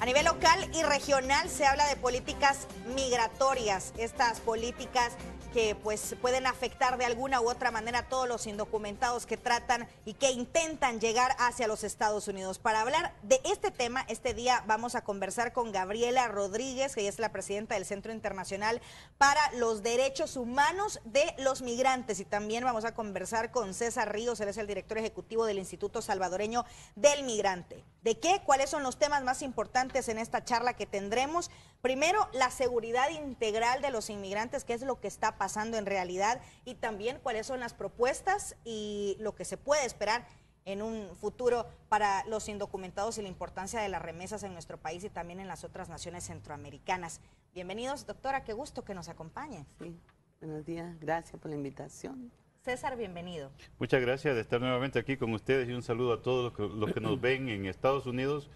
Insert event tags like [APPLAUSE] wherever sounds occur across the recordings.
A nivel local y regional se habla de políticas migratorias. Estas políticas que pues pueden afectar de alguna u otra manera a todos los indocumentados que tratan y que intentan llegar hacia los Estados Unidos. Para hablar de este tema, este día vamos a conversar con Gabriela Rodríguez, que es la presidenta del Centro Internacional para los Derechos Humanos de los Migrantes. Y también vamos a conversar con César Ríos, él es el director ejecutivo del Instituto Salvadoreño del Migrante. ¿De qué? ¿Cuáles son los temas más importantes en esta charla que tendremos? Primero, la seguridad integral de los inmigrantes, que es lo que está pasando en realidad y también cuáles son las propuestas y lo que se puede esperar en un futuro para los indocumentados y la importancia de las remesas en nuestro país y también en las otras naciones centroamericanas. Bienvenidos, doctora, qué gusto que nos acompañe. Sí, buenos días, gracias por la invitación. César, bienvenido. Muchas gracias de estar nuevamente aquí con ustedes y un saludo a todos los que, los que nos [CLEARS THROAT] ven en Estados Unidos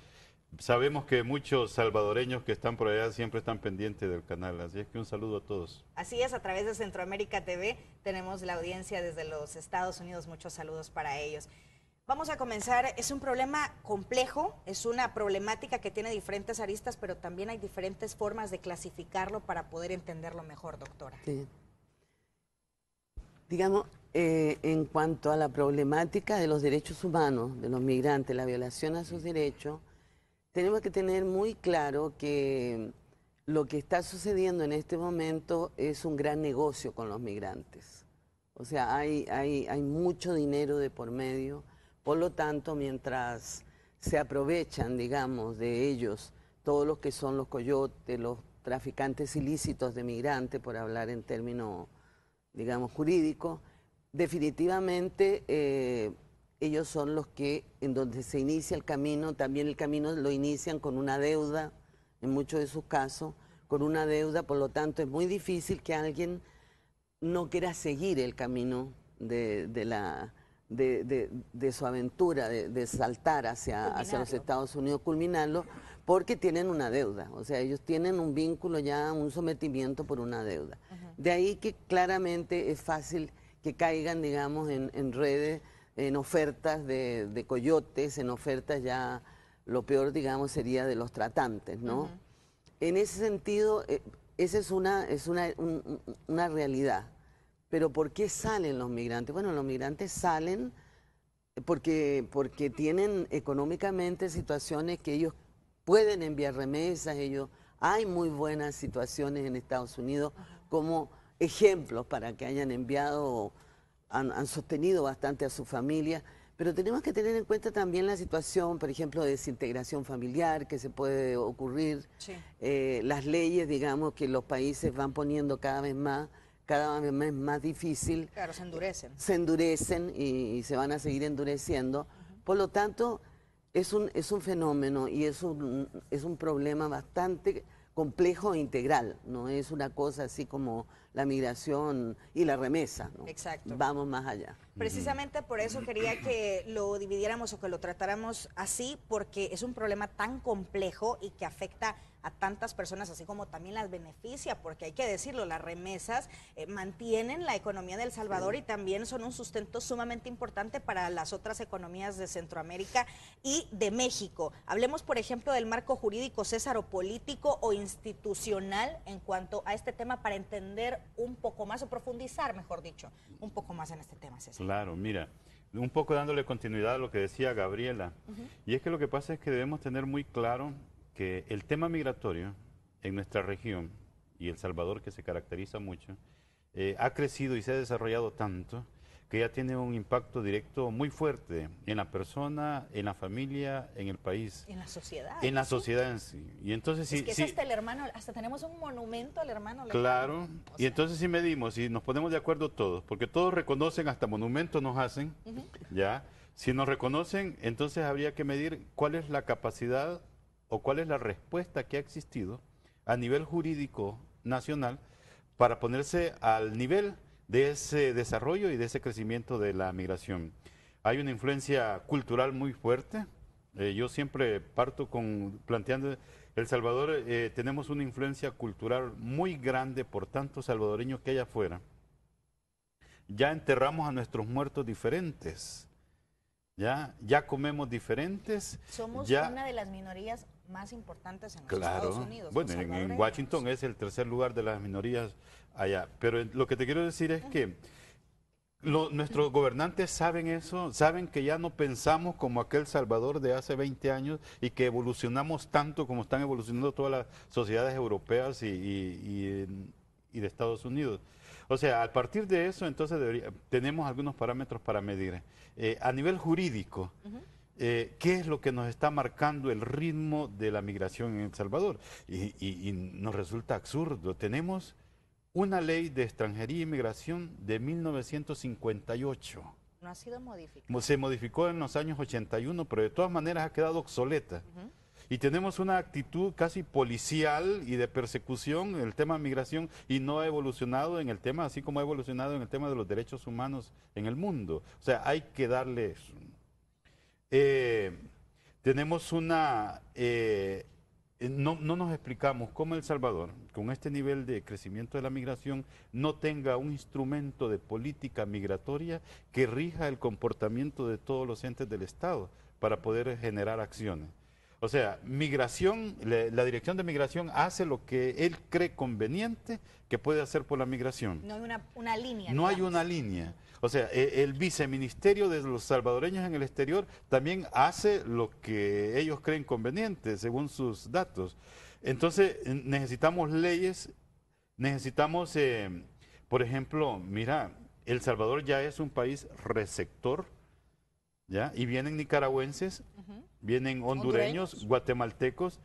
Sabemos que muchos salvadoreños que están por allá siempre están pendientes del canal, así es que un saludo a todos. Así es, a través de Centroamérica TV tenemos la audiencia desde los Estados Unidos, muchos saludos para ellos. Vamos a comenzar, es un problema complejo, es una problemática que tiene diferentes aristas, pero también hay diferentes formas de clasificarlo para poder entenderlo mejor, doctora. Sí. Digamos, eh, en cuanto a la problemática de los derechos humanos, de los migrantes, la violación a sus derechos, tenemos que tener muy claro que lo que está sucediendo en este momento es un gran negocio con los migrantes. O sea, hay, mucho dinero de por medio. Por lo tanto, mientras se aprovechan, digamos, de ellos, todos los que son los coyotes, los traficantes ilícitos de migrantes, por hablar en términos, digamos, jurídicos, definitivamente eh, ellos son los que, en donde se inicia el camino, también el camino lo inician con una deuda, en muchos de sus casos, con una deuda, por lo tanto es muy difícil que alguien no quiera seguir el camino de, la, de, su aventura, de, saltar hacia, hacia los Estados Unidos, culminarlo, porque tienen una deuda, o sea, ellos tienen un vínculo ya, un sometimiento por una deuda. De ahí que claramente es fácil que caigan, digamos, en, en redes en ofertas de, coyotes, en ofertas ya, lo peor, digamos, sería de los tratantes, ¿no? En ese sentido, eh, esa es, una, es una, una realidad. Pero ¿por qué salen los migrantes? Bueno, los migrantes salen porque, porque tienen económicamente situaciones que ellos pueden enviar remesas, ellos hay muy buenas situaciones en Estados Unidos como ejemplos para que hayan enviado han, sostenido bastante a su familia. Pero tenemos que tener en cuenta también la situación, por ejemplo, de desintegración familiar que se puede ocurrir, eh, las leyes, digamos, que los países van poniendo cada vez más, cada vez más, difícil. Claro, se endurecen. Se endurecen y, se van a seguir endureciendo. Por lo tanto, es un, es un fenómeno y es es un problema bastante complejo e integral, no es una cosa así como la migración y la remesa. ¿no? Vamos más allá. Precisamente por eso quería que lo dividiéramos o que lo tratáramos así, porque es un problema tan complejo y que afecta a tantas personas, así como también las beneficia, porque hay que decirlo, las remesas eh, mantienen la economía del El Salvador y también son un sustento sumamente importante para las otras economías de Centroamérica y de México. Hablemos, por ejemplo, del marco jurídico césar o político o institucional en cuanto a este tema para entender un poco más o profundizar, mejor dicho, un poco más en este tema, César. Claro, mira, un poco dándole continuidad a lo que decía Gabriela, y es que lo que pasa es que debemos tener muy claro que el tema migratorio en nuestra región y El Salvador, que se caracteriza mucho, eh, ha crecido y se ha desarrollado tanto que ya tiene un impacto directo muy fuerte en la persona, en la familia, en el país. En la sociedad. En la sociedad en sí. Y entonces si Es que es hasta el hermano, hasta tenemos un monumento al hermano. Claro. y entonces si medimos, si nos ponemos de acuerdo todos, porque todos reconocen, hasta monumentos nos hacen, ya. Si nos reconocen, entonces habría que medir cuál es la capacidad o cuál es la respuesta que ha existido a nivel jurídico nacional para ponerse al nivel de ese desarrollo y de ese crecimiento de la migración. Hay una influencia cultural muy fuerte. Eh, yo siempre parto con planteando El Salvador eh, tenemos una influencia cultural muy grande por tantos salvadoreños que hay afuera. Ya enterramos a nuestros muertos diferentes. Ya, ya comemos diferentes. Somos una de las minorías más importantes en Estados Unidos. Bueno, en, Washington es el tercer lugar de las minorías allá. Pero lo que te quiero decir es que nuestros gobernantes saben eso, saben que ya no pensamos como aquel Salvador de hace 20 años y que evolucionamos tanto como están evolucionando todas las sociedades europeas y, de Estados Unidos. O sea, a partir de eso, entonces debería, tenemos algunos parámetros para medir. Eh, a nivel jurídico, eh, ¿qué es lo que nos está marcando el ritmo de la migración en El Salvador? Y, nos resulta absurdo. Tenemos una ley de extranjería y migración de 1958. No ha sido modificada. Se modificó en los años 81, pero de todas maneras ha quedado obsoleta. Y tenemos una actitud casi policial y de persecución en el tema de migración y no ha evolucionado en el tema, así como ha evolucionado en el tema de los derechos humanos en el mundo. O sea, hay que darle eh, tenemos una eh, eh, no, nos explicamos cómo El Salvador, con este nivel de crecimiento de la migración, no tenga un instrumento de política migratoria que rija el comportamiento de todos los entes del Estado para poder generar acciones. O sea, migración, la, dirección de migración hace lo que él cree conveniente que puede hacer por la migración. No hay una, línea. No hay una línea. O sea, e, el viceministerio de los salvadoreños en el exterior también hace lo que ellos creen conveniente, según sus datos. Entonces, necesitamos leyes, necesitamos, eh, por ejemplo, mira, El Salvador ya es un país receptor, ¿ya? Y vienen nicaragüenses, vienen hondureños, guatemaltecos,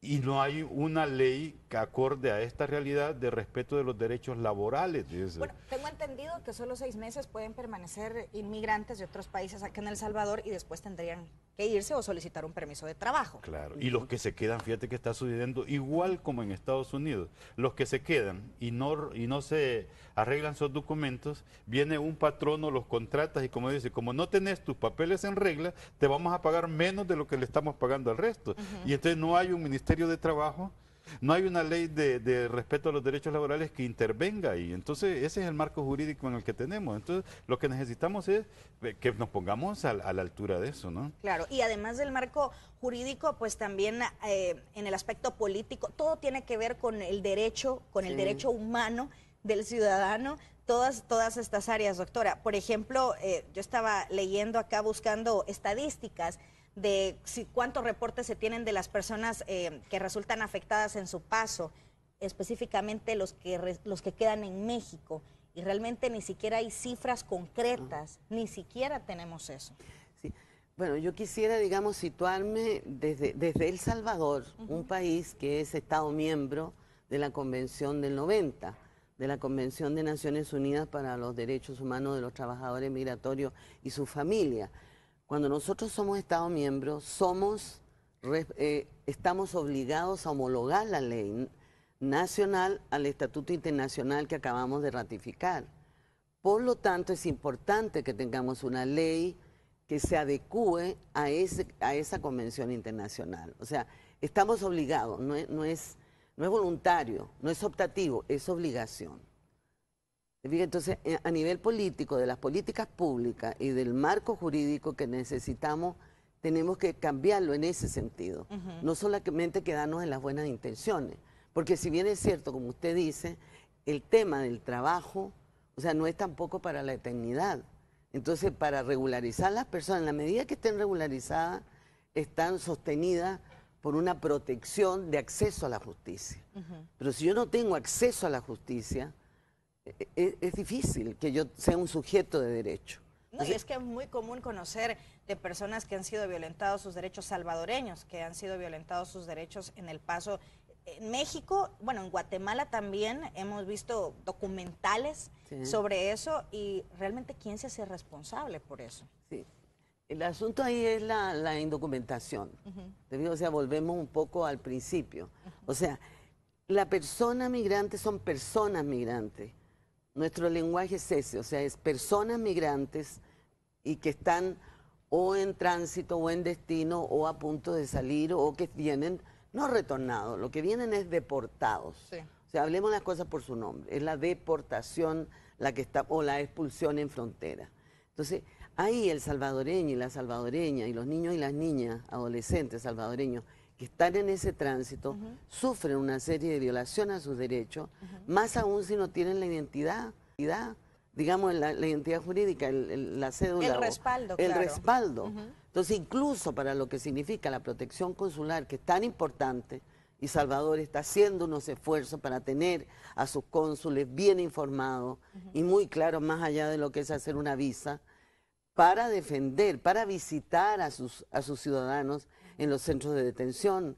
y no hay una ley acorde a esta realidad de respeto de los derechos laborales. Bueno, tengo entendido que solo seis meses pueden permanecer inmigrantes de otros países acá en El Salvador y después tendrían que irse o solicitar un permiso de trabajo. Claro, y los que se quedan, fíjate que está sucediendo igual como en Estados Unidos. Los que se quedan y no, y no se arreglan sus documentos, viene un patrono, los contratas y como dice, como no tenés tus papeles en regla, te vamos a pagar menos de lo que le estamos pagando al resto. Y entonces no hay un ministerio de trabajo no hay una ley de, respeto a los derechos laborales que intervenga y Entonces, ese es el marco jurídico en el que tenemos. Entonces, lo que necesitamos es eh, que nos pongamos a, la altura de eso, ¿no? Claro, y además del marco jurídico, pues también eh, en el aspecto político, todo tiene que ver con el derecho, con el derecho humano del ciudadano, todas, todas estas áreas, doctora. Por ejemplo, eh, yo estaba leyendo acá buscando estadísticas de si, cuántos reportes se tienen de las personas eh, que resultan afectadas en su paso, específicamente los que, los que quedan en México. Y realmente ni siquiera hay cifras concretas, ni siquiera tenemos eso. Bueno, yo quisiera, digamos, situarme desde, desde El Salvador, un país que es Estado miembro de la Convención del 90, de la Convención de Naciones Unidas para los Derechos Humanos de los Trabajadores Migratorios y su familia. Cuando nosotros somos Estado miembro, somos, eh, estamos obligados a homologar la ley nacional al Estatuto Internacional que acabamos de ratificar. Por lo tanto, es importante que tengamos una ley que se adecue a, a esa convención internacional. O sea, estamos obligados, no es voluntario, no es optativo, es obligación. Entonces, eh, a nivel político, de las políticas públicas y del marco jurídico que necesitamos, tenemos que cambiarlo en ese sentido. No solamente quedarnos en las buenas intenciones. Porque si bien es cierto, como usted dice, el tema del trabajo, o sea, no es tampoco para la eternidad. Entonces, para regularizar las personas, en la medida que estén regularizadas, están sostenidas por una protección de acceso a la justicia. Pero si yo no tengo acceso a la justicia, e-, e-, es, difícil que yo sea un sujeto de derecho. No, es que es muy común conocer de personas que han sido violentados sus derechos salvadoreños, que han sido violentados sus derechos en el paso. En México, bueno, en Guatemala también hemos visto documentales sobre eso y realmente quién se hace responsable por eso. Sí, el asunto ahí es la, indocumentación. o sea, volvemos un poco al principio. O sea, la persona migrante son personas migrantes nuestro lenguaje es ese, o sea, es personas migrantes y que están o en tránsito o en destino o a punto de salir o que vienen, no retornados, lo que vienen es deportados. O sea, hablemos las cosas por su nombre, es la deportación la que está, o la expulsión en frontera. Entonces, ahí el salvadoreño y la salvadoreña y los niños y las niñas, adolescentes salvadoreños, que están en ese tránsito sufren una serie de violaciones a sus derechos, más aún si no tienen la identidad, digamos, la, identidad jurídica, la cédula. El respaldo. El respaldo. Entonces, incluso para lo que significa la protección consular, que es tan importante, y Salvador está haciendo unos esfuerzos para tener a sus cónsules bien informados y muy claros, más allá de lo que es hacer una visa, para defender, para visitar a sus ciudadanos en los centros de detención.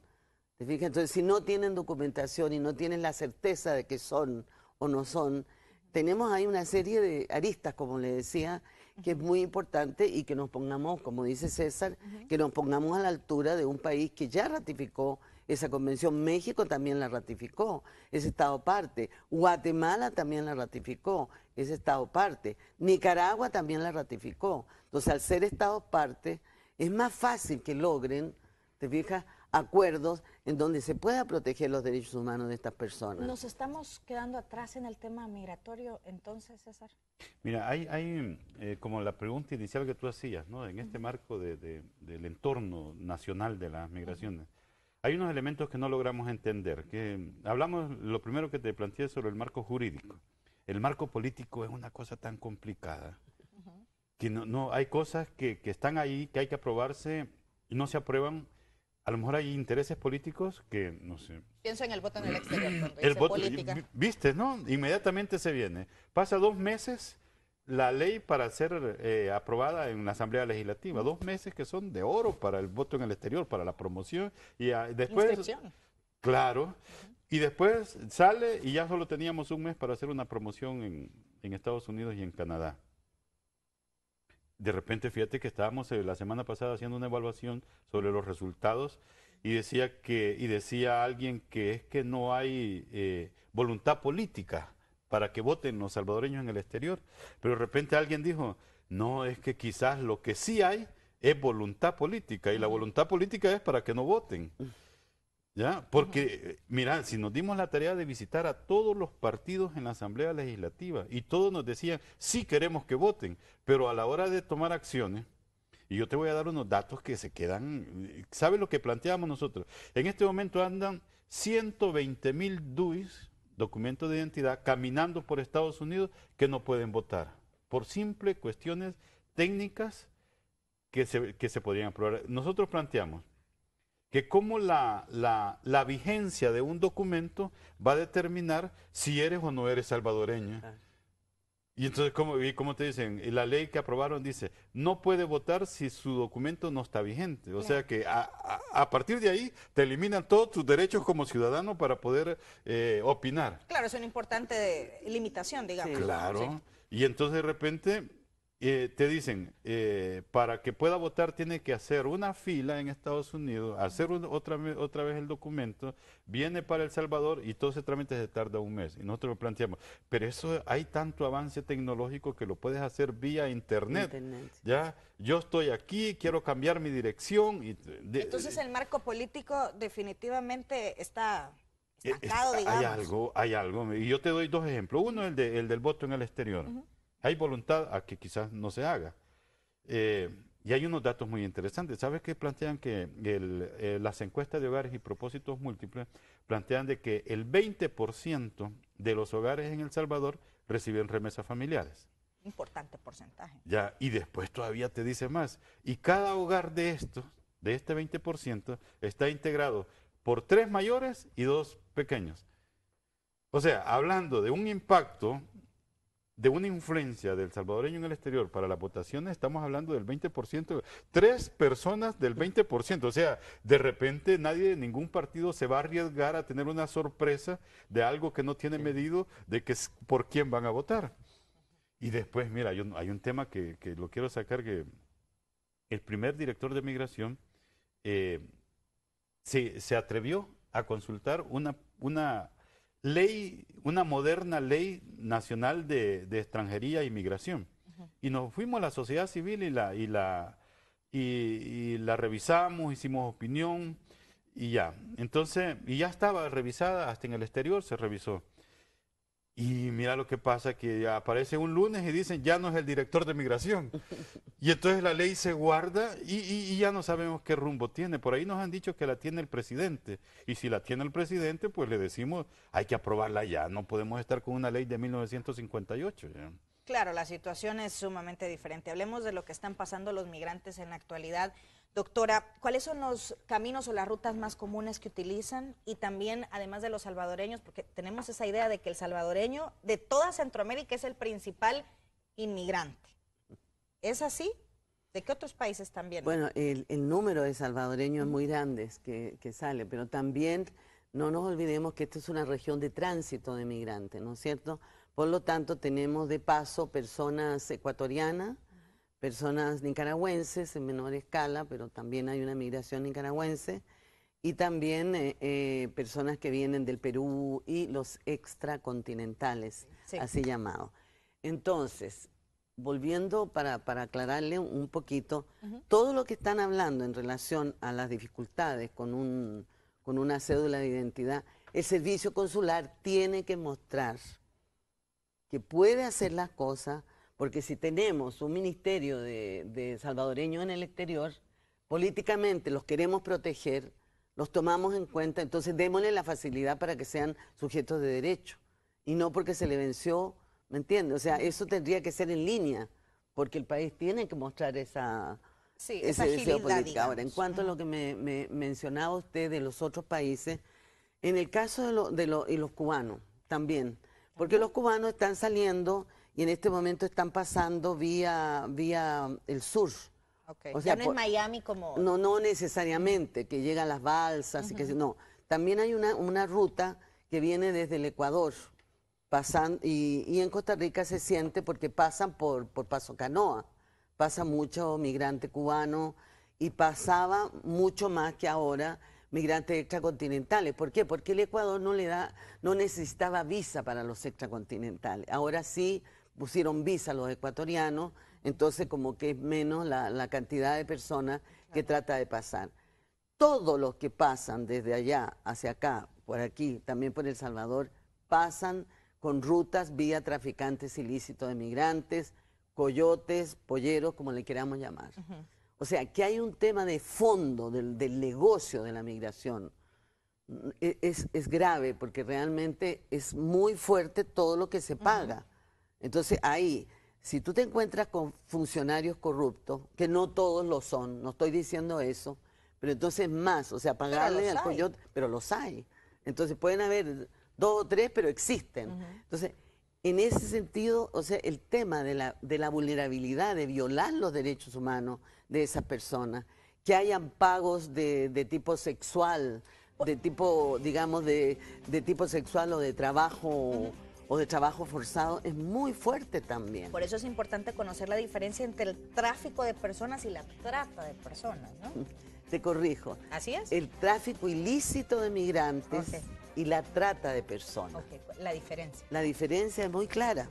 Entonces, si no tienen documentación y no tienen la certeza de que son o no son, tenemos ahí una serie de aristas, como le decía, que es muy importante y que nos pongamos, como dice César, que nos pongamos a la altura de un país que ya ratificó esa convención. México también la ratificó, es Estado parte. Guatemala también la ratificó, es Estado parte. Nicaragua también la ratificó. Entonces, al ser Estado parte, es más fácil que logren ¿te fijas? Acuerdos en donde se pueda proteger los derechos humanos de estas personas. ¿Nos estamos quedando atrás en el tema migratorio entonces, César? Mira, hay, hay eh, como la pregunta inicial que tú hacías, ¿no? En este marco del entorno nacional de las migraciones. Hay unos elementos que no logramos entender, que hablamos, lo primero que te planteé sobre el marco jurídico. El marco político es una cosa tan complicada que no, no hay cosas que, que, están ahí, que hay que aprobarse y no se aprueban a lo mejor hay intereses políticos que, no sé... Piensa en el voto en el exterior. [CLEARS THROAT] el voto, política. Viste, ¿no? Inmediatamente se viene. Pasa dos meses la ley para ser eh, aprobada en la Asamblea Legislativa. Dos meses que son de oro para el voto en el exterior, para la promoción. Y después... Claro. Y después sale y ya solo teníamos un mes para hacer una promoción en, en Estados Unidos y en Canadá de repente, fíjate que estábamos eh, la semana pasada haciendo una evaluación sobre los resultados y decía que y decía alguien que es que no hay eh, voluntad política para que voten los salvadoreños en el exterior, pero de repente alguien dijo, no, es que quizás lo que sí hay es voluntad política y la voluntad política es para que no voten. Mm. ¿Ya? Porque, eh, mira, si nos dimos la tarea de visitar a todos los partidos en la Asamblea Legislativa y todos nos decían, sí queremos que voten, pero a la hora de tomar acciones, y yo te voy a dar unos datos que se quedan, eh, ¿sabes lo que planteamos nosotros? En este momento andan 120 mil DUIs, documentos de identidad, caminando por Estados Unidos que no pueden votar, por simples cuestiones técnicas que que se podrían aprobar. Nosotros planteamos que cómo la, vigencia de un documento va a determinar si eres o no eres salvadoreña. Ah. Y entonces, ¿cómo, y cómo te dicen? Y la ley que aprobaron dice, no puede votar si su documento no está vigente. O sea que a, partir de ahí te eliminan todos tus derechos como ciudadano para poder eh, opinar. Claro, es una importante limitación, digamos. Claro. Y entonces de repente eh, te dicen, eh, para que pueda votar tiene que hacer una fila en Estados Unidos, hacer otra, otra vez el documento, viene para El Salvador y todo ese trámite se tarda un mes. Y nosotros lo planteamos, pero eso hay tanto avance tecnológico que lo puedes hacer vía internet. Ya, yo estoy aquí, quiero cambiar mi dirección. Entonces el marco político definitivamente está... Eh, estancado, digamos. Hay algo, hay algo. Y yo te doy dos ejemplos. Uno, el, el del voto en el exterior. Hay voluntad a que quizás no se haga. Eh, y hay unos datos muy interesantes. ¿Sabes qué plantean? Que eh, las encuestas de hogares y propósitos múltiples plantean de que el 20% de los hogares en El Salvador reciben remesas familiares. Importante porcentaje. Ya, y después todavía te dice más. Y cada hogar de estos, de este 20%, está integrado por tres mayores y dos pequeños. O sea, hablando de un impacto de una influencia del salvadoreño en el exterior para las votaciones, estamos hablando del 20%, tres personas del 20%, o sea, de repente nadie de ningún partido se va a arriesgar a tener una sorpresa de algo que no tiene medido de que es por quién van a votar. Y después, mira, hay un tema que, lo quiero sacar, que el primer director de migración eh, se, se atrevió a consultar una, una ley, una moderna ley nacional de, extranjería e inmigración. Y nos fuimos a la sociedad civil y la, y la, y la revisamos, hicimos opinión y ya. Entonces, y ya estaba revisada, hasta en el exterior se revisó. Y mira lo que pasa, que aparece un lunes y dicen, ya no es el director de migración. [LAUGHS] Y entonces la ley se guarda y, ya no sabemos qué rumbo tiene. Por ahí nos han dicho que la tiene el presidente. Y si la tiene el presidente, pues le decimos, hay que aprobarla ya. No podemos estar con una ley de 1958. Claro, la situación es sumamente diferente. Hablemos de lo que están pasando los migrantes en la actualidad. Doctora, ¿cuáles son los caminos o las rutas más comunes que utilizan? Y también, además de los salvadoreños, porque tenemos esa idea de que el salvadoreño de toda Centroamérica es el principal inmigrante. ¿Es así? ¿De qué otros países también? Bueno, el, número de salvadoreños es muy grande que, sale, pero también no nos olvidemos que esta es una región de tránsito de migrantes, ¿no es cierto? Por lo tanto, tenemos de paso personas ecuatorianas, personas nicaragüenses en menor escala, pero también hay una migración nicaragüense, y también eh, eh, personas que vienen del Perú y los extracontinentales, así llamado. Entonces, volviendo para, aclararle un poquito, todo lo que están hablando en relación a las dificultades con, un, con una cédula de identidad, el servicio consular tiene que mostrar que puede hacer las cosas, porque si tenemos un ministerio de, de en el exterior, políticamente los queremos proteger, los tomamos en cuenta, entonces démosle la facilidad para que sean sujetos de derecho y no porque se le venció, ¿me entiende? O sea, eso tendría que ser en línea, porque el país tiene que mostrar esa, esa deseo Ahora, en cuanto a lo que me, mencionaba usted de los otros países, en el caso de, los cubanos también, porque los cubanos están saliendo y en este momento están pasando vía, vía el sur. O sea, no Miami como... No, no necesariamente, que llegan las balsas y que... No, también hay una, una ruta que viene desde el Ecuador, pasando y, y, en Costa Rica se siente porque pasan por, por Paso Canoa, pasa mucho migrante cubano y pasaba mucho más que ahora migrantes extracontinentales. ¿Por qué? Porque el Ecuador no le da, no necesitaba visa para los extracontinentales. Ahora sí pusieron visa a los ecuatorianos, entonces como que es menos la, cantidad de personas que trata de pasar. Todos los que pasan desde allá hacia acá, por aquí, también por El Salvador, pasan con rutas vía traficantes ilícitos de migrantes, coyotes, polleros, como le queramos llamar. O sea, que hay un tema de fondo del, negocio de la migración. Mm, e, es, grave porque realmente es muy fuerte todo lo que se paga. Entonces ahí, si tú te encuentras con funcionarios corruptos, que no todos lo son, no estoy diciendo eso, pero entonces más, o sea, pagarle al coyote, pero los hay. Entonces pueden haber dos o tres, pero existen. Entonces, en ese sentido, o sea, el tema de la, de la vulnerabilidad, de violar los derechos humanos de esas personas, que hayan pagos de, tipo sexual, de tipo, digamos, de, tipo sexual o de trabajo o de trabajo forzado es muy fuerte también. Por eso es importante conocer la diferencia entre el tráfico de personas y la trata de personas, ¿no? [LAUGHS] Te corrijo. Así es. El tráfico ilícito de migrantes y la trata de personas. La diferencia. La diferencia es muy clara.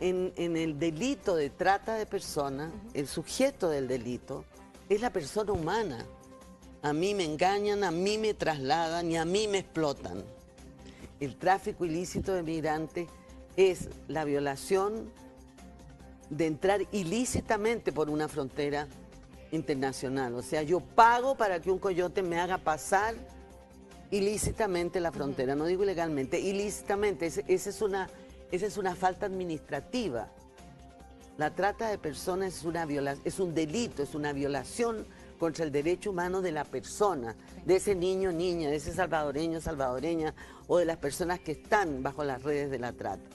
en, el delito de trata de personas, el sujeto del delito es la persona humana. A mí me engañan, a mí me trasladan y a mí me explotan el tráfico ilícito de migrantes es la violación de entrar ilícitamente por una frontera internacional. O sea, yo pago para que un coyote me haga pasar ilícitamente la frontera, no digo ilegalmente, ilícitamente. Esa es, una, esa es una falta administrativa. La trata de personas es, una viola, es un delito, es una violación contra el derecho humano de la persona, de ese niño, niña, de ese salvadoreño, salvadoreña o de las personas que están bajo las redes de la trata.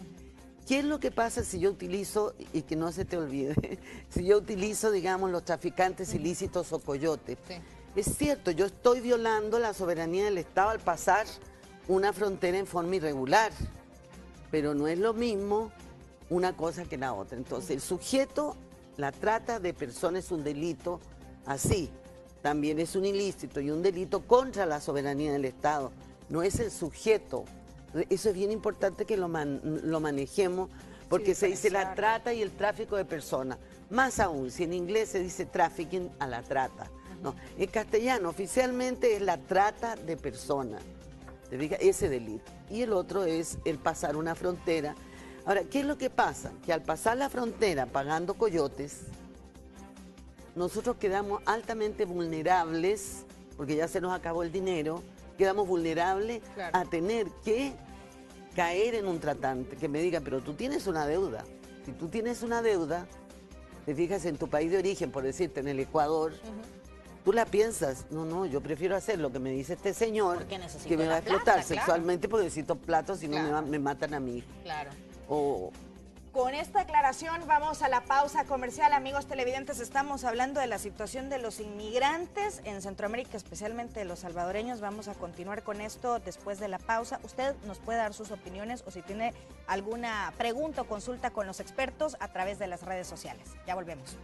¿Qué es lo que pasa si yo utilizo, y que no se te olvide, [LAUGHS] si yo utilizo, digamos, los traficantes ilícitos o coyotes? Es cierto, yo estoy violando la soberanía del Estado al pasar una frontera en forma irregular, pero no es lo mismo una cosa que la otra. Entonces, el sujeto, la trata de personas es un delito así, también es un ilícito y un delito contra la soberanía del Estado no es el sujeto. Eso es bien importante que lo, lo manejemos porque se dice la trata y el tráfico de personas. Más aún, si en inglés se dice trafficking a la trata. No, en castellano oficialmente es la trata de personas, ese delito. Y el otro es el pasar una frontera. Ahora, ¿qué es lo que pasa? Que al pasar la frontera pagando coyotes, nosotros quedamos altamente vulnerables, porque ya se nos acabó el dinero, quedamos vulnerables a tener que caer en un tratante que me diga, pero tú tienes una deuda. Si tú tienes una deuda, te fijas en tu país de origen, por decirte, en el Ecuador, tú la piensas, no, no, yo prefiero hacer lo que me dice este señor, que me va a explotar sexualmente porque necesito platos si no me, me, matan a mí. Claro. O, con esta aclaración vamos a la pausa comercial, amigos televidentes. Estamos hablando de la situación de los inmigrantes en Centroamérica, especialmente los salvadoreños. Vamos a continuar con esto después de la pausa. Usted nos puede dar sus opiniones o si tiene alguna pregunta o consulta con los expertos a través de las redes sociales. Ya volvemos.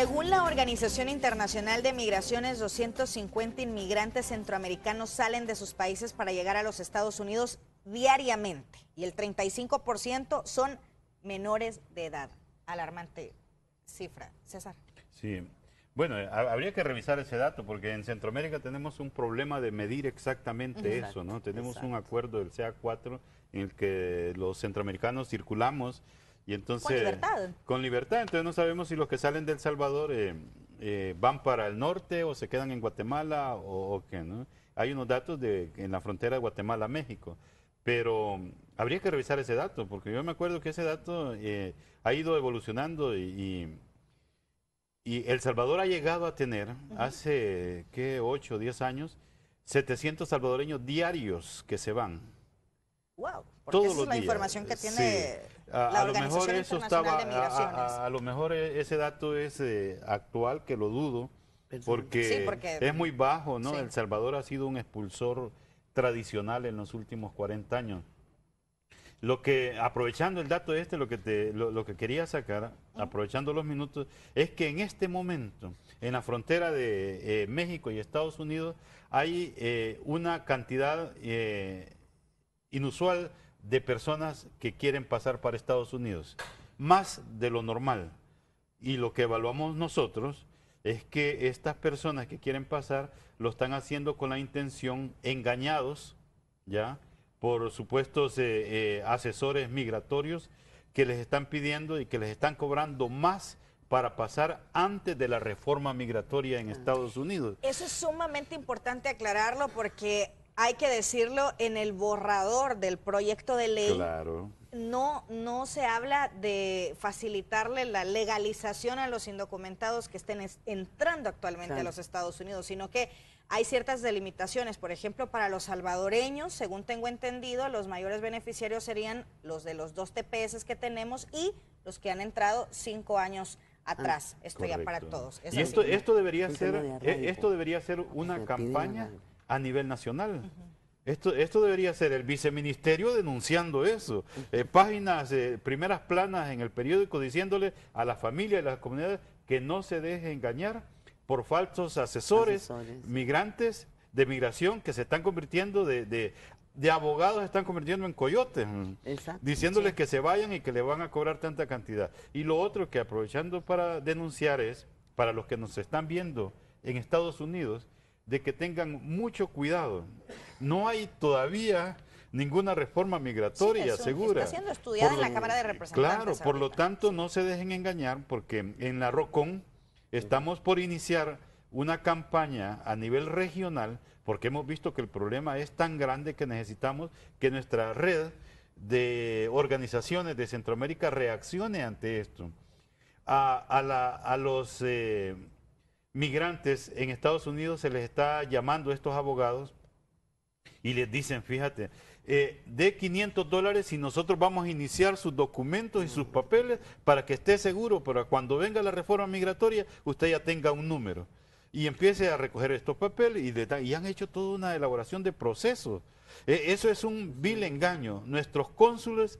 Según la Organización Internacional de Migraciones, 250 inmigrantes centroamericanos salen de sus países para llegar a los Estados Unidos diariamente y el 35% son menores de edad. Alarmante cifra. César. Sí. Bueno, habría que revisar ese dato porque en Centroamérica tenemos un problema de medir exactamente eso, ¿no? Tenemos un acuerdo del CA4 en el que los centroamericanos circulamos y entonces, con libertad. entonces no sabemos si los que salen del Salvador eh, eh, van para el norte o se quedan en Guatemala o, qué, ¿no? Hay unos datos de, en la frontera de Guatemala-México, pero mm, habría que revisar ese dato, porque yo me acuerdo que ese dato eh, ha ido evolucionando y, y, El Salvador ha llegado a tener hace, ¿qué?, 8 o 10 años, 700 salvadoreños diarios que se van. ¡Wow! Porque esa es la información que tiene a, lo mejor eso estaba, a, lo mejor ese dato es eh, actual, que lo dudo, porque, es muy bajo, ¿no? El Salvador ha sido un expulsor tradicional en los últimos 40 años. Lo que, aprovechando el dato este, lo que, te, lo, que quería sacar, aprovechando los minutos, es que en este momento, en la frontera de eh, México y Estados Unidos, hay eh, una cantidad inusual de personas que quieren pasar para Estados Unidos, más de lo normal. Y lo que evaluamos nosotros es que estas personas que quieren pasar lo están haciendo con la intención engañados, ¿ya? Por supuestos eh, eh, asesores migratorios que les están pidiendo y que les están cobrando más para pasar antes de la reforma migratoria en ah. Estados Unidos. Eso es sumamente importante aclararlo porque hay que decirlo, en el borrador del proyecto de ley. Claro. No, no se habla de facilitarle la legalización a los indocumentados que estén entrando actualmente a los Estados Unidos, sino que hay ciertas delimitaciones. Por ejemplo, para los salvadoreños, según tengo entendido, los mayores beneficiarios serían los de los dos TPS que tenemos y los que han entrado cinco años ah, atrás. esto ya para todos. esto, debería ser, eh, esto debería ser una campaña a nivel nacional. Esto, esto debería ser el viceministerio denunciando eso. Eh, páginas, eh, primeras planas en el periódico diciéndole a las familias y a las comunidades que no se deje engañar por falsos asesores, migrantes de migración que se están convirtiendo de, de, abogados, se están convirtiendo en coyotes, diciéndoles que se vayan y que le van a cobrar tanta cantidad. Y lo otro que aprovechando para denunciar es, para los que nos están viendo en Estados Unidos, de que tengan mucho cuidado. No hay todavía ninguna reforma migratoria segura. Está siendo estudiada en la Cámara de Representantes. Claro, por lo tanto no se dejen engañar porque en la ROCON estamos por iniciar una campaña a nivel regional porque hemos visto que el problema es tan grande que necesitamos que nuestra red de organizaciones de Centroamérica reaccione ante esto. A, los... Eh, migrantes en Estados Unidos se les está llamando a estos abogados y les dicen, fíjate, eh, de 500 dólares y nosotros vamos a iniciar sus documentos y sus mm. papeles para que esté seguro, para cuando venga la reforma migratoria, usted ya tenga un número. Y empiece a recoger estos papeles y, y han hecho toda una elaboración de procesos. E-, eso es un vil mm. engaño. Nuestros cónsules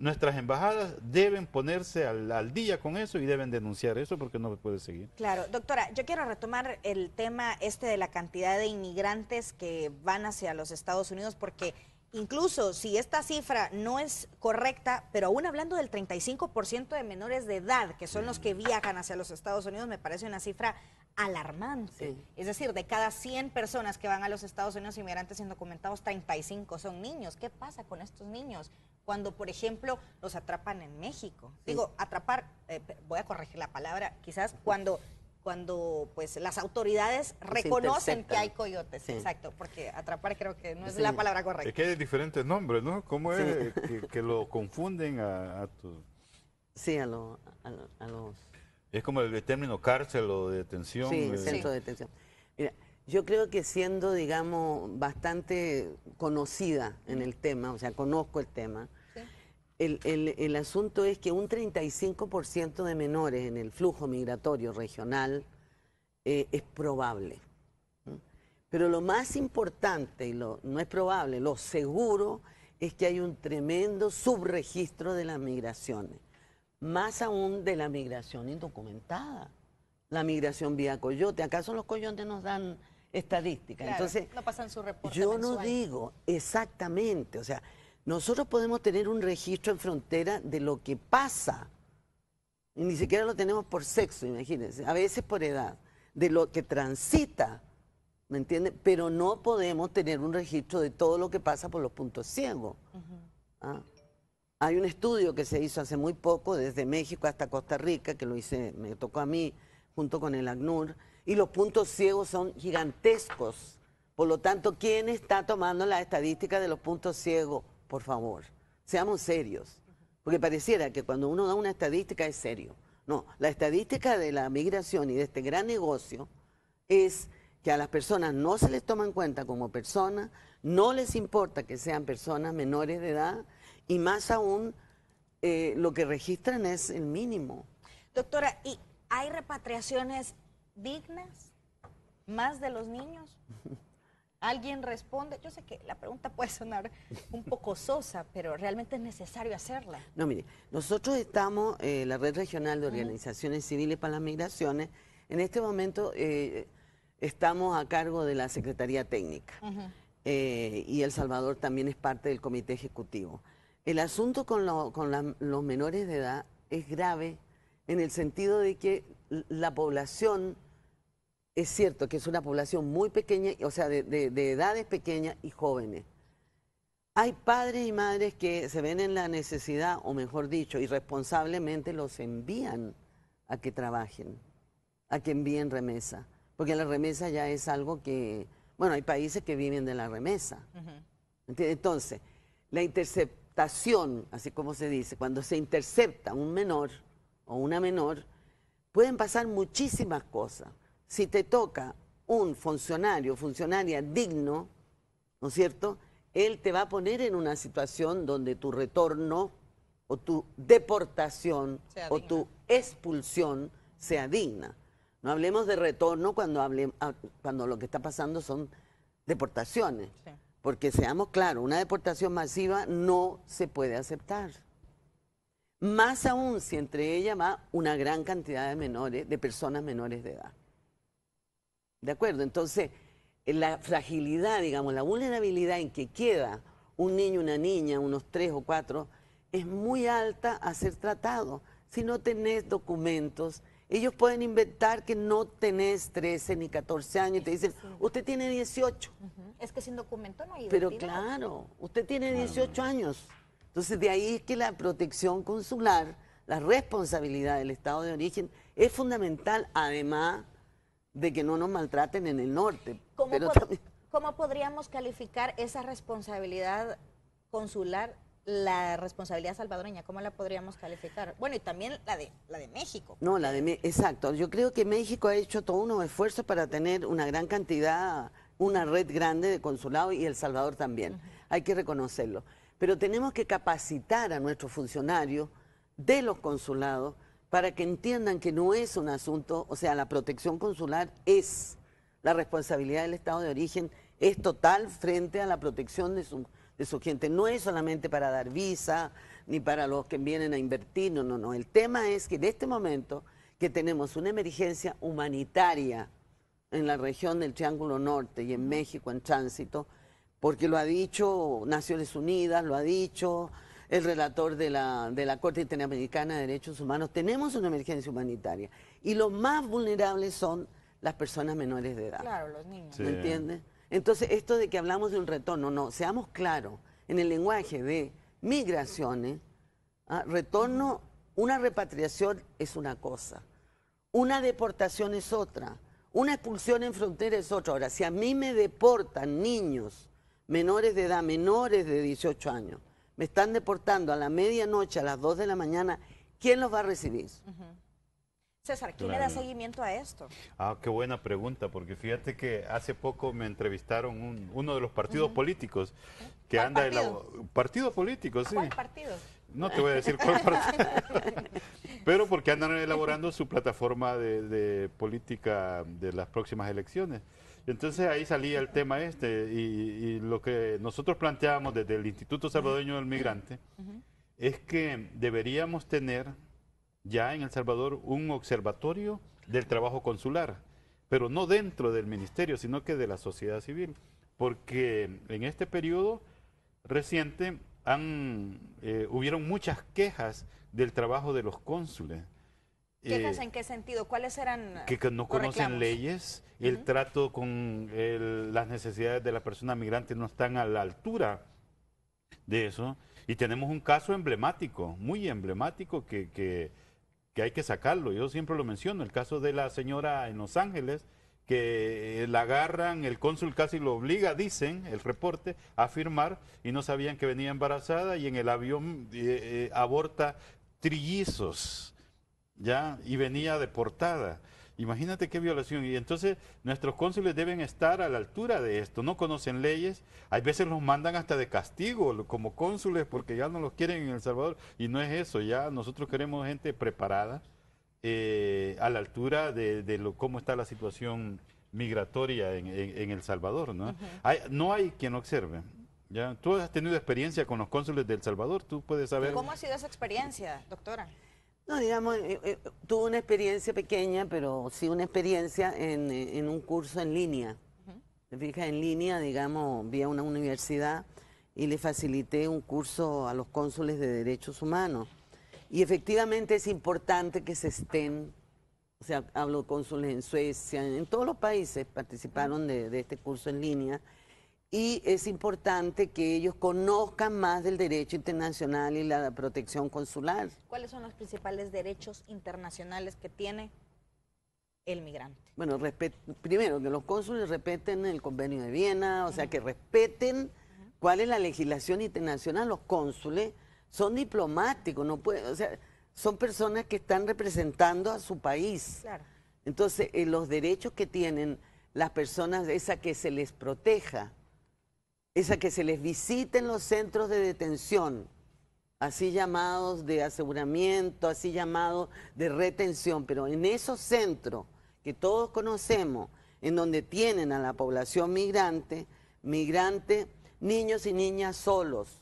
nuestras embajadas deben ponerse al, día con eso y deben denunciar eso porque no puede seguir. Claro, doctora, yo quiero retomar el tema este de la cantidad de inmigrantes que van hacia los Estados Unidos porque incluso si esta cifra no es correcta, pero aún hablando del 35% de menores de edad que son los que viajan hacia los Estados Unidos, me parece una cifra alarmante. Es decir, de cada 100 personas que van a los Estados Unidos inmigrantes indocumentados, 35 son niños. ¿Qué pasa con estos niños? cuando, por ejemplo, los atrapan en México. Digo, atrapar, eh, voy a corregir la palabra, quizás cuando cuando pues las autoridades reconocen que hay coyotes, exacto, porque atrapar creo que no es la palabra correcta. Es que hay diferentes nombres, ¿no? ¿Cómo es que, lo confunden a, a Sí, a, los... Es como el término cárcel o detención. Sí, eh. centro de detención. Mira, yo creo que siendo, digamos, bastante conocida en el tema, o sea, conozco el tema, el, asunto es que un 35% de menores en el flujo migratorio regional eh, es probable. Pero lo más importante, y lo, no es probable, lo seguro, es que hay un tremendo subregistro de las migraciones, más aún de la migración indocumentada, la migración vía coyote. ¿Acaso los coyotes nos dan estadística. Entonces, no pasan Yo no digo exactamente, o sea, nosotros podemos tener un registro en frontera de lo que pasa. Y ni siquiera lo tenemos por sexo, imagínense, a veces por edad, de lo que transita, ¿me entiende Pero no podemos tener un registro de todo lo que pasa por los puntos ciegos. ¿Ah? Hay un estudio que se hizo hace muy poco, desde México hasta Costa Rica, que lo hice, me tocó a mí, junto con el ACNUR, y los puntos ciegos son gigantescos. Por lo tanto, ¿quién está tomando la estadística de los puntos ciegos? Por favor, seamos serios, porque pareciera que cuando uno da una estadística es serio. No, la estadística de la migración y de este gran negocio es que a las personas no se les toma en cuenta como personas, no les importa que sean personas menores de edad y más aún eh, lo que registran es el mínimo. Doctora, ¿y hay repatriaciones dignas más de los niños? ¿Alguien responde? Yo sé que la pregunta puede sonar un poco sosa, pero realmente es necesario hacerla. No, mire, nosotros estamos, eh, la Red Regional de Organizaciones Civiles para las Migraciones, en este momento eh, estamos a cargo de la Secretaría Técnica eh, y El Salvador también es parte del Comité Ejecutivo. El asunto con, los menores de edad es grave en el sentido de que la población es cierto que es una población muy pequeña, o sea, de, edades pequeñas y jóvenes. Hay padres y madres que se ven en la necesidad, o mejor dicho, irresponsablemente los envían a que trabajen, a que envíen remesa, porque la remesa ya es algo que, bueno, hay países que viven de la remesa. Entonces, la interceptación, así como se dice, cuando se intercepta un menor o una menor, pueden pasar muchísimas cosas si te toca un funcionario, funcionaria digno, ¿no es cierto? Él te va a poner en una situación donde tu retorno o tu deportación o tu expulsión sea digna. No hablemos de retorno cuando, ah, cuando lo que está pasando son deportaciones. Porque seamos claros, una deportación masiva no se puede aceptar. Más aún si entre ella va una gran cantidad de menores, de personas menores de edad. ¿De acuerdo? Entonces, eh, la fragilidad, digamos, la vulnerabilidad en que queda un niño, una niña, unos tres o cuatro, es muy alta a ser tratado. Si no tenés documentos, ellos pueden inventar que no tenés 13 ni 14 años y te dicen, usted tiene 18. Es que sin documento no hay Pero claro, usted tiene 18 años. Entonces de ahí es que la protección consular, la responsabilidad del Estado de origen es fundamental, además de que no nos maltraten en el norte. ¿Cómo, podríamos calificar esa responsabilidad consular, la responsabilidad salvadoreña? ¿Cómo la podríamos calificar? Bueno, y también la de, la de México. No, la de México, exacto. Yo creo que México ha hecho todo un esfuerzo para tener una gran cantidad, una red grande de consulados y El Salvador también. Hay que reconocerlo. Pero tenemos que capacitar a nuestros funcionarios de los consulados para que entiendan que no es un asunto, o sea, la protección consular es la responsabilidad del Estado de origen, es total frente a la protección de su, de su gente. No es solamente para dar visa, ni para los que vienen a invertir, no, no, no. El tema es que en este momento que tenemos una emergencia humanitaria en la región del Triángulo Norte y en México en tránsito, porque lo ha dicho Naciones Unidas, lo ha dicho el relator de la, Corte Interamericana de Derechos Humanos, tenemos una emergencia humanitaria y los más vulnerables son las personas menores de edad. Claro, los niños. ¿Me entiendes? Entonces, esto de que hablamos de un retorno, no, seamos claros, en el lenguaje de migraciones, ¿ah? retorno, una repatriación es una cosa, una deportación es otra, una expulsión en frontera es otra. Ahora, si a mí me deportan niños menores de edad, menores de 18 años, me están deportando a la medianoche, a las 2 de la mañana, ¿quién los va a recibir? César, ¿quién le da seguimiento a esto? Ah, qué buena pregunta, porque fíjate que hace poco me entrevistaron uno de los partidos políticos que anda partido? en partido político, sí. ¿Cuál No te voy a decir cuál [LAUGHS] partido. [LAUGHS] pero porque andan elaborando su plataforma de, de política de las próximas elecciones. Entonces ahí salía el tema este y, lo que nosotros planteábamos desde el Instituto Salvadoreño del Migrante es que deberíamos tener ya en El Salvador un observatorio del trabajo consular, pero no dentro del ministerio, sino que de la sociedad civil, porque en este periodo reciente han, eh, hubieron muchas quejas del trabajo de los cónsules. Eh, en qué sentido? ¿Cuáles eran? Que, no conocen leyes, y el trato con las necesidades de las personas migrantes no están a la altura de eso. Y tenemos un caso emblemático, muy emblemático, que, hay que sacarlo. Yo siempre lo menciono, el caso de la señora en Los Ángeles, que la agarran, el cónsul casi lo obliga, dicen, el reporte, a firmar y no sabían que venía embarazada y en el avión eh, eh, aborta trillizos ya, y venía deportada. Imagínate qué violación. Y entonces nuestros cónsules deben estar a la altura de esto. No conocen leyes. Hay veces los mandan hasta de castigo como cónsules porque ya no los quieren en El Salvador. Y no es eso. Ya nosotros queremos gente preparada eh, a la altura de, lo, cómo está la situación migratoria en, El Salvador. ¿no? hay, no hay quien observe. ¿ya? Tú has tenido experiencia con los cónsules de El Salvador. Tú puedes saber. ¿Cómo ha sido esa experiencia, doctora? No, digamos, eh, eh, tuve una experiencia pequeña, pero sí una experiencia en, eh, un curso en línea. en línea, digamos, vía una universidad y le facilité un curso a los cónsules de derechos humanos. Y efectivamente es importante que se estén, o sea, hablo cónsules en Suecia, en todos los países participaron de, de este curso en línea y es importante que ellos conozcan más del derecho internacional y la protección consular. ¿Cuáles son los principales derechos internacionales que tiene el migrante? Bueno, primero, que los cónsules respeten el convenio de Viena, o sea, que respeten cuál es la legislación internacional. Los cónsules son diplomáticos, no pueden, o sea, son personas que están representando a su país. Entonces, eh, los derechos que tienen las personas, esa que se les proteja es a que se les visiten los centros de detención, así llamados de aseguramiento, así llamados de retención, pero en esos centros que todos conocemos, en donde tienen a la población migrante, migrante, niños y niñas solos,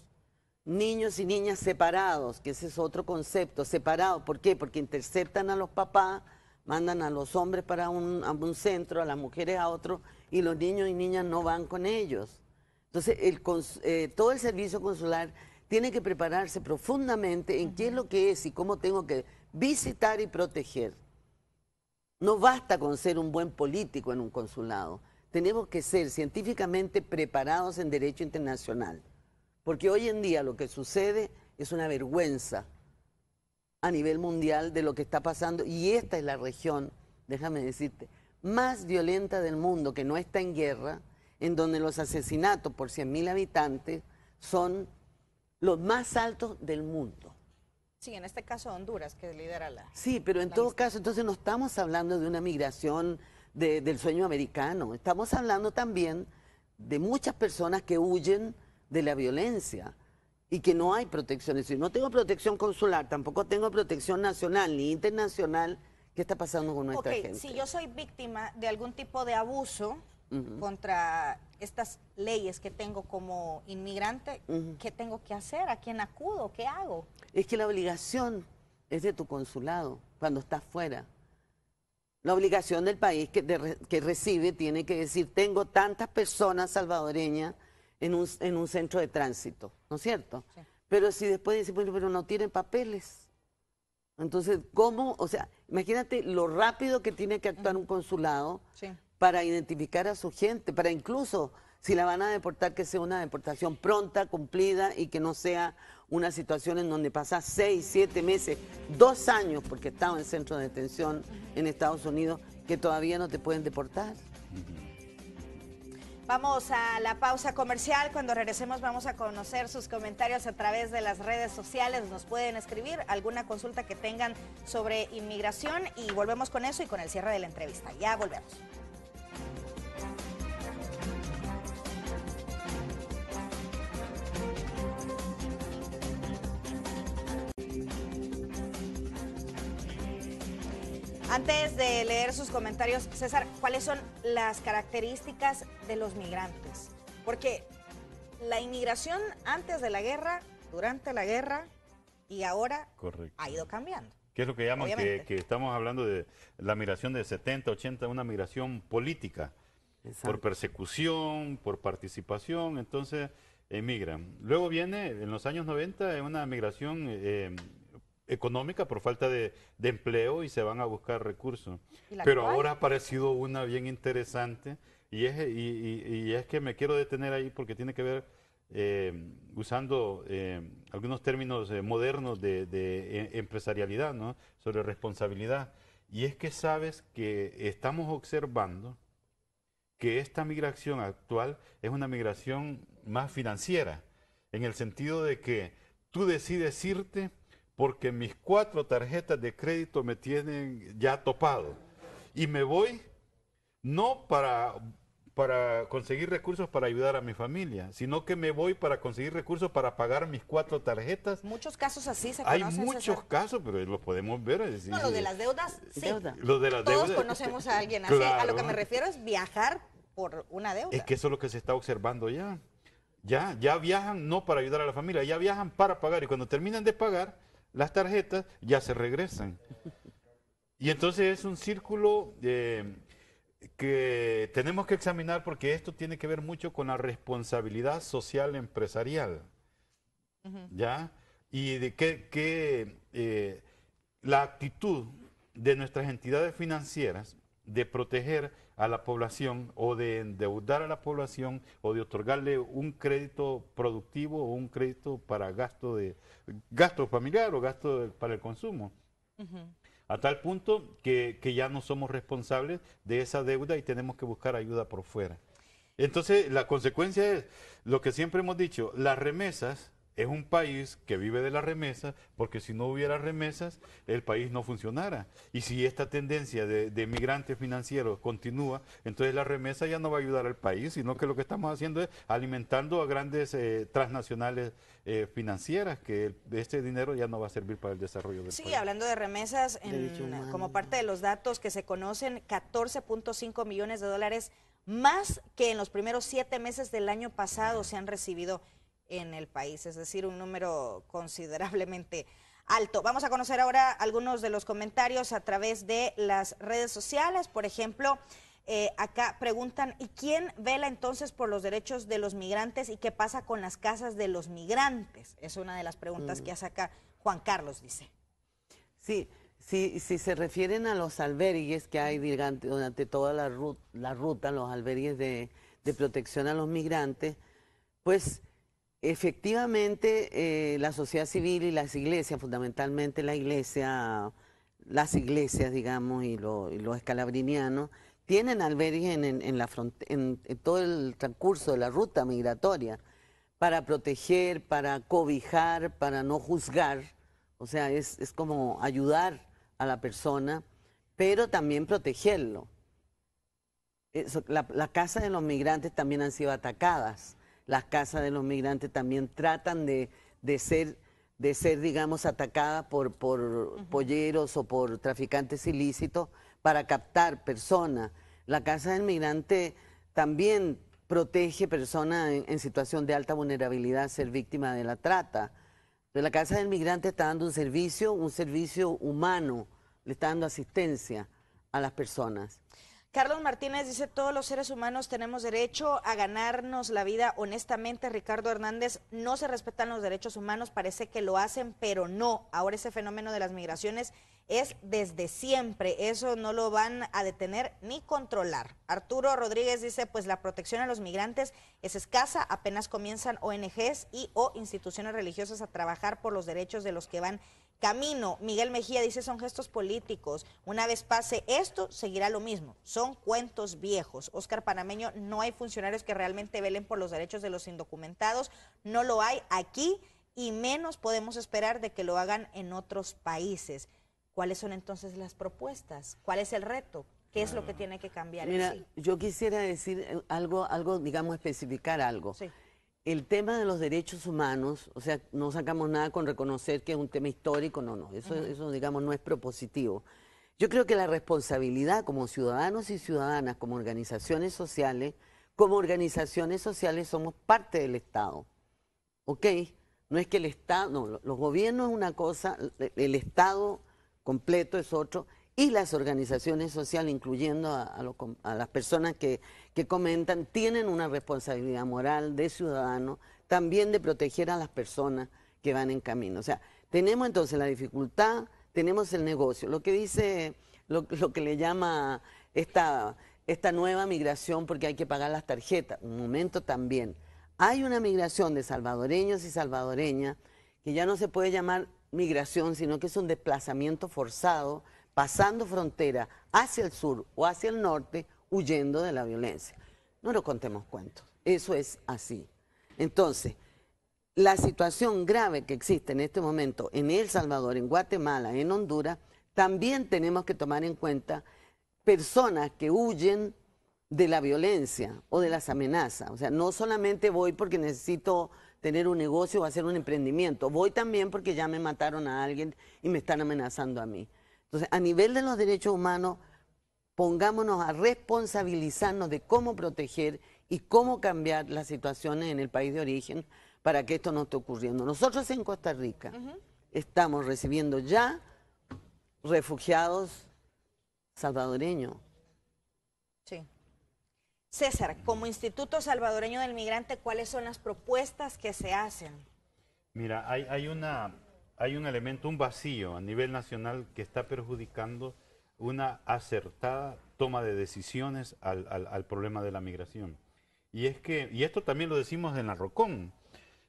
niños y niñas separados, que ese es otro concepto, separados, ¿por qué? Porque interceptan a los papás, mandan a los hombres para un, un centro, a las mujeres a otro, y los niños y niñas no van con ellos. Entonces, el eh, todo el servicio consular tiene que prepararse profundamente en qué es lo que es y cómo tengo que visitar y proteger. No basta con ser un buen político en un consulado. Tenemos que ser científicamente preparados en derecho internacional. Porque hoy en día lo que sucede es una vergüenza a nivel mundial de lo que está pasando. Y esta es la región, déjame decirte, más violenta del mundo, que no está en guerra, en donde los asesinatos por 100.000 habitantes son los más altos del mundo. Sí, en este caso Honduras, que lidera la... Sí, pero en todo caso, entonces no estamos hablando de una migración del sueño americano, estamos hablando también de muchas personas que huyen de la violencia y que no hay protección. Es decir, no tengo protección consular, tampoco tengo protección nacional ni internacional. ¿Qué está pasando con nuestra okay, Si yo soy víctima de algún tipo de abuso, contra estas leyes que tengo como inmigrante, ¿qué tengo que hacer? ¿A quién acudo? ¿Qué hago? Es que la obligación es de tu consulado cuando estás fuera. La obligación del país que, que recibe tiene que decir, tengo tantas personas salvadoreñas en un, en un centro de tránsito, ¿no es cierto? Pero si después dicen, bueno, pero no tienen papeles. Entonces, ¿cómo? O sea, imagínate lo rápido que tiene que actuar un consulado sí para identificar a su gente, para incluso si la van a deportar, que sea una deportación pronta, cumplida y que no sea una situación en donde pasas seis, siete meses, dos años, porque estaba en centro de detención en Estados Unidos, que todavía no te pueden deportar. Vamos a la pausa comercial. Cuando regresemos vamos a conocer sus comentarios a través de las redes sociales. Nos pueden escribir alguna consulta que tengan sobre inmigración y volvemos con eso y con el cierre de la entrevista. Ya volvemos. Antes de leer sus comentarios, César, ¿cuáles son las características de los migrantes? Porque la inmigración antes de la guerra, durante la guerra y ahora ha ido cambiando que es lo que llaman que, estamos hablando de la migración de 70, 80, una migración política, por persecución, por participación, entonces emigran. Luego viene en los años 90 una migración eh, económica por falta de, empleo y se van a buscar recursos. Pero ahora ha aparecido una bien interesante y es, y es que me quiero detener ahí porque tiene que ver eh, usando eh, algunos términos eh, modernos de, empresarialidad, ¿no? sobre responsabilidad. Y es que sabes que estamos observando que esta migración actual es una migración más financiera, en el sentido de que tú decides irte porque mis cuatro tarjetas de crédito me tienen ya topado. Y me voy no para para conseguir recursos para ayudar a mi familia, sino que me voy para conseguir recursos para pagar mis cuatro tarjetas. Muchos casos así se conocen. Hay muchos casos, pero los podemos ver. no, lo de las deudas, sí. Todos conocemos a alguien así. A lo que me refiero es viajar por una deuda. Es que eso es lo que se está observando ya. Ya, ya viajan no para ayudar a la familia, ya viajan para pagar. Y cuando terminan de pagar, las tarjetas ya se regresan. Y entonces es un círculo... de eh, que tenemos que examinar porque esto tiene que ver mucho con la responsabilidad social empresarial. ¿Ya? Y de que, eh, la actitud de nuestras entidades financieras de proteger a la población o de endeudar a la población o de otorgarle un crédito productivo o un crédito para gasto de gasto familiar o gasto para el consumo a tal punto que, que, ya no somos responsables de esa deuda y tenemos que buscar ayuda por fuera. Entonces, la consecuencia es lo que siempre hemos dicho, las remesas es un país que vive de la remesa porque si no hubiera remesas, el país no funcionara. Y si esta tendencia de, migrantes financieros continúa, entonces la remesa ya no va a ayudar al país, sino que lo que estamos haciendo es alimentando a grandes eh, transnacionales eh, financieras, que este dinero ya no va a servir para el desarrollo del país. Sí, hablando de remesas, en, como parte de los datos que se conocen, 14.5 millones de dólares más que en los primeros siete meses del año pasado se han recibido en el país, es decir, un número considerablemente alto. Vamos a conocer ahora algunos de los comentarios a través de las redes sociales, por ejemplo. Eh, acá preguntan, ¿y quién vela entonces por los derechos de los migrantes y qué pasa con las casas de los migrantes? Es una de las preguntas mm. que hace acá Juan Carlos, dice. Sí, sí, si se refieren a los albergues que hay durante, toda la, ruta, la ruta los albergues de, protección a los migrantes, pues Efectivamente, eh, la sociedad civil y las iglesias, fundamentalmente la iglesia, las iglesias, digamos, y, los escalabrinianos, tienen albergue en, todo el transcurso de la ruta migratoria para proteger, para cobijar, para no juzgar. O sea, es, como ayudar a la persona, pero también protegerlo. Las la casas de los migrantes también han sido atacadas las casas de los migrantes también tratan de, ser de ser, digamos, atacadas por, polleros o por traficantes ilícitos para captar personas. La Casa del Migrante también protege personas en, situación de alta vulnerabilidad a ser víctima de la trata. Pero la Casa del Migrante está dando un servicio, un servicio humano, le está dando asistencia a las personas. Carlos Martínez dice, todos los seres humanos tenemos derecho a ganarnos la vida honestamente. Ricardo Hernández, no se respetan los derechos humanos, parece que lo hacen, pero no. Ahora ese fenómeno de las migraciones es desde siempre, eso no lo van a detener ni controlar. Arturo Rodríguez dice, pues la protección a los migrantes es escasa, apenas comienzan ONGs y o instituciones religiosas a trabajar por los derechos de los que van Camino, Miguel Mejía dice son gestos políticos. Una vez pase esto, seguirá lo mismo. Son cuentos viejos. Oscar Panameño, no hay funcionarios que realmente velen por los derechos de los indocumentados. No lo hay aquí y menos podemos esperar de que lo hagan en otros países. ¿Cuáles son entonces las propuestas? ¿Cuál es el reto? ¿Qué es lo que ah. tiene que cambiar? Mira, yo quisiera decir eh, algo, algo, digamos, especificar algo. Sí el tema de los derechos humanos, o sea, no sacamos nada con reconocer que es un tema histórico, no, no, eso, eso digamos no es propositivo. Yo creo que la responsabilidad como ciudadanos y ciudadanas, como organizaciones sociales, como organizaciones sociales somos parte del Estado. ¿Ok? No es que el Estado, no, los gobiernos es una cosa, el Estado completo es otro, y las organizaciones sociales, incluyendo a, las personas que, comentan, tienen una responsabilidad moral de ciudadano, también de proteger a las personas que van en camino. O sea, tenemos entonces la dificultad, tenemos el negocio, lo que dice, lo, lo que le llama esta, esta nueva migración porque hay que pagar las tarjetas, un momento también. Hay una migración de salvadoreños y salvadoreñas que ya no se puede llamar migración, sino que es un desplazamiento forzado pasando frontera hacia el sur o hacia el norte huyendo de la violencia. No nos contemos cuentos, eso es así. Entonces, la situación grave que existe en este momento en El Salvador, en Guatemala, en Honduras, también tenemos que tomar en cuenta personas que huyen de la violencia o de las amenazas. O sea, no solamente voy porque necesito tener un negocio o hacer un emprendimiento, voy también porque ya me mataron a alguien y me están amenazando a mí. Entonces, a nivel de los derechos humanos, pongámonos a responsabilizarnos de cómo proteger y cómo cambiar las situaciones en el país de origen para que esto no esté ocurriendo. Nosotros en Costa Rica estamos recibiendo ya refugiados salvadoreños. Sí. César, como Instituto Salvadoreño del Migrante, ¿cuáles son las propuestas que se hacen? Mira, hay una hay un elemento, un vacío a nivel nacional que está perjudicando una acertada toma de decisiones al, problema de la migración. Y es que, y esto también lo decimos en Narrocón.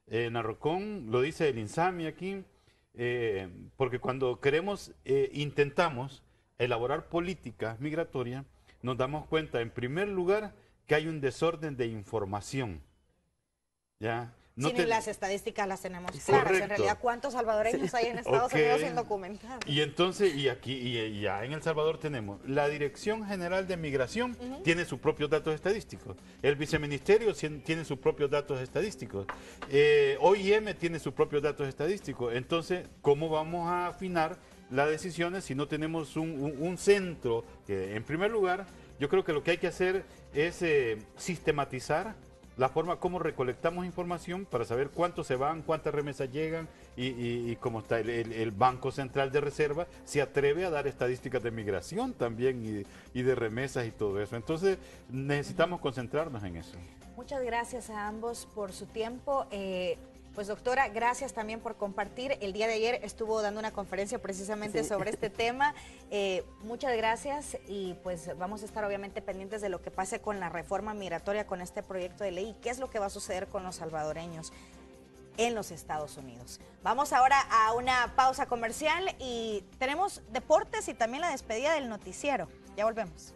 En eh, Narrocón lo dice el INSAMI aquí, eh, porque cuando queremos, eh, intentamos elaborar políticas migratorias, nos damos cuenta, en primer lugar, que hay un desorden de información. ¿Ya? ni las estadísticas las tenemos claras. En realidad, ¿cuántos salvadoreños hay en [LAUGHS] Estados Unidos sin documentar Y entonces, y aquí, y ya en El Salvador tenemos, la Dirección General de Migración tiene sus propios datos estadísticos. El Viceministerio tiene sus propios datos estadísticos. Eh, OIM tiene sus propios datos estadísticos. Entonces, ¿cómo vamos a afinar las decisiones si no tenemos un, centro? en primer lugar, yo creo que lo que hay que hacer es eh, sistematizar la forma como recolectamos información para saber cuántos se van, cuántas remesas llegan y, cómo está el, Banco Central de Reserva, se atreve a dar estadísticas de migración también y, de remesas y todo eso. Entonces necesitamos concentrarnos en eso. Muchas gracias a ambos por su tiempo. Eh, pues doctora, gracias también por compartir. El día de ayer estuvo dando una conferencia precisamente sobre este [LAUGHS] tema. Eh, muchas gracias y pues vamos a estar obviamente pendientes de lo que pase con la reforma migratoria, con este proyecto de ley y qué es lo que va a suceder con los salvadoreños en los Estados Unidos. Vamos ahora a una pausa comercial y tenemos deportes y también la despedida del noticiero. Ya volvemos.